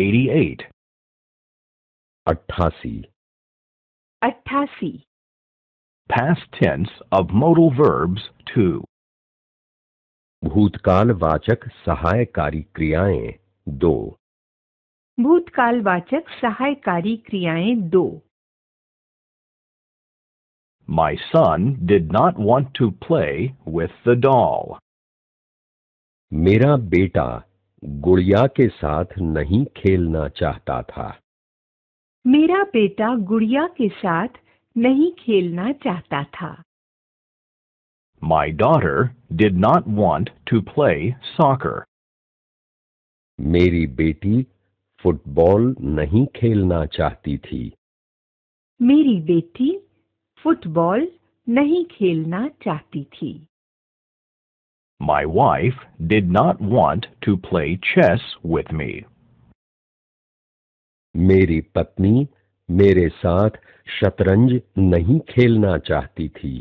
88 Atasi Atasi Past tense of modal verbs 2 Bhutkal vachak sahayakari kriyaen 2 Bhutkal vachak sahayakari kriyaen 2 My son did not want to play with the doll मेरा बेटा गुड़िया के साथ नहीं खेलना चाहता था मेरा बेटा गुड़िया के साथ नहीं खेलना चाहता था My daughter did not want to play soccer. मेरी बेटी फुटबॉल नहीं खेलना चाहती थी मेरी बेटी फुटबॉल नहीं खेलना चाहती थी My wife did not want to play chess with me. मेरी पत्नी मेरे साथ शतरंज नहीं खेलना चाहती थी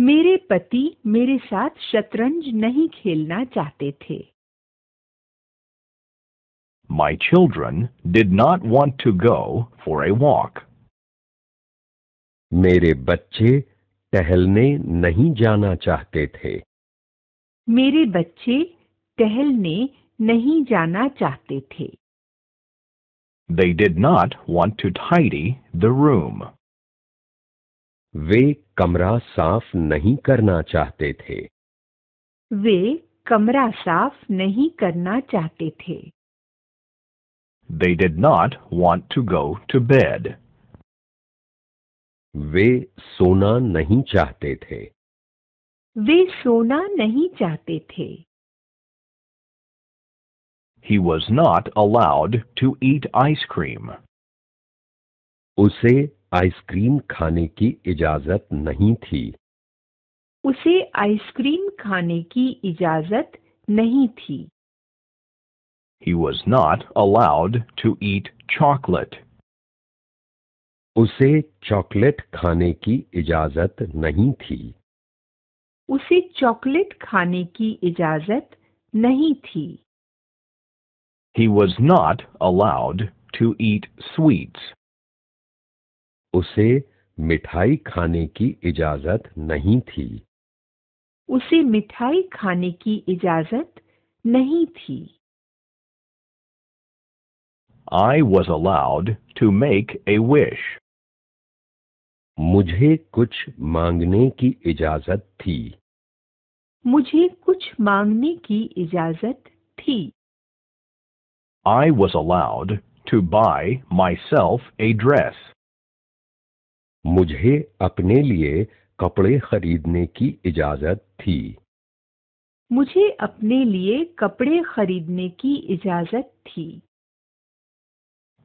मेरे पति मेरे साथ शतरंज नहीं खेलना चाहते थे My children did not want to go for a walk. मेरे बच्चे टहलने नहीं जाना चाहते थे मेरे बच्चे टहलने नहीं जाना चाहते थे They did not want to tidy the room. वे कमरा साफ नहीं करना चाहते थे वे कमरा साफ नहीं करना चाहते थे They did not want to go to bed. वे सोना नहीं चाहते थे वे सोना नहीं चाहते थे He was not allowed to eat ice cream. उसे आइसक्रीम खाने की इजाजत नहीं थी उसे आइसक्रीम खाने की इजाजत नहीं थी He was not allowed to eat chocolate. उसे चॉकलेट खाने की इजाजत नहीं थी उसे चॉकलेट खाने की इजाजत नहीं थी He was not allowed to eat sweets. उसे मिठाई खाने की इजाजत नहीं थी उसे मिठाई खाने की इजाजत नहीं थी I was allowed to make a wish. मुझे कुछ मांगने की इजाजत थी मुझे कुछ मांगने की इजाजत थी I was allowed to buy myself a dress. मुझे अपने लिए कपड़े खरीदने की इजाजत थी मुझे अपने लिए कपड़े खरीदने की इजाजत थी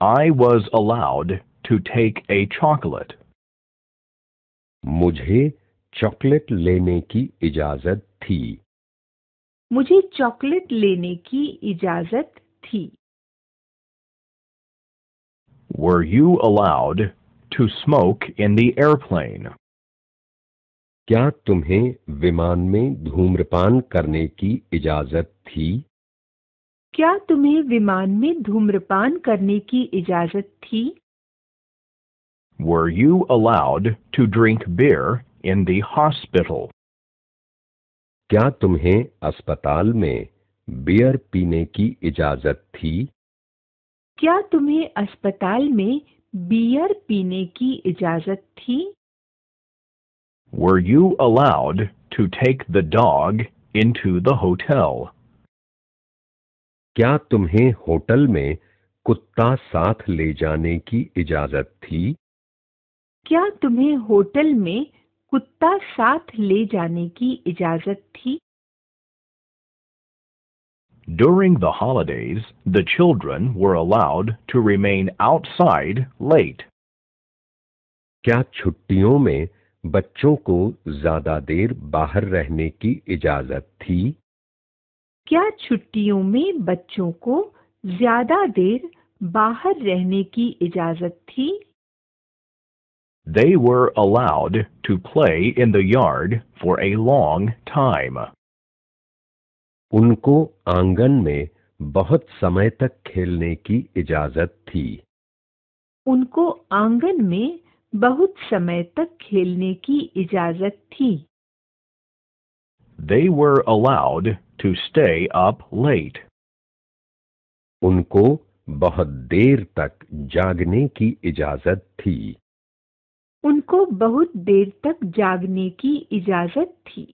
I was allowed to take a chocolate. मुझे चॉकलेट लेने की इजाजत थी मुझे चॉकलेट लेने की इजाजत थी were you allowed to smoke in the airplane क्या तुम्हें विमान में धूम्रपान करने की इजाजत थी क्या तुम्हें विमान में धूम्रपान करने की इजाजत थी were you allowed to drink beer in the hospital क्या तुम्हें अस्पताल में बियर पीने की इजाजत थी क्या तुम्हें अस्पताल में बियर पीने की इजाजत थी Were you allowed to take the dog into the hotel? क्या तुम्हें होटल में कुत्ता साथ ले जाने की इजाजत थी क्या तुम्हें होटल में कुत्ता साथ ले जाने की इजाजत थी During the holidays, the children were allowed to remain outside late. क्या छुट्टियों में बच्चों को ज्यादा देर बाहर रहने की इजाजत थी क्या छुट्टियों में बच्चों को ज्यादा देर बाहर रहने की इजाजत थी They were allowed to play in the yard for a long time. उनको आंगन में बहुत समय तक खेलने की इजाजत थी उनको आंगन में बहुत समय तक खेलने की इजाजत थी They were allowed to stay up late. उनको बहुत देर तक जागने की इजाजत थी उनको बहुत देर तक जागने की इजाज़त थी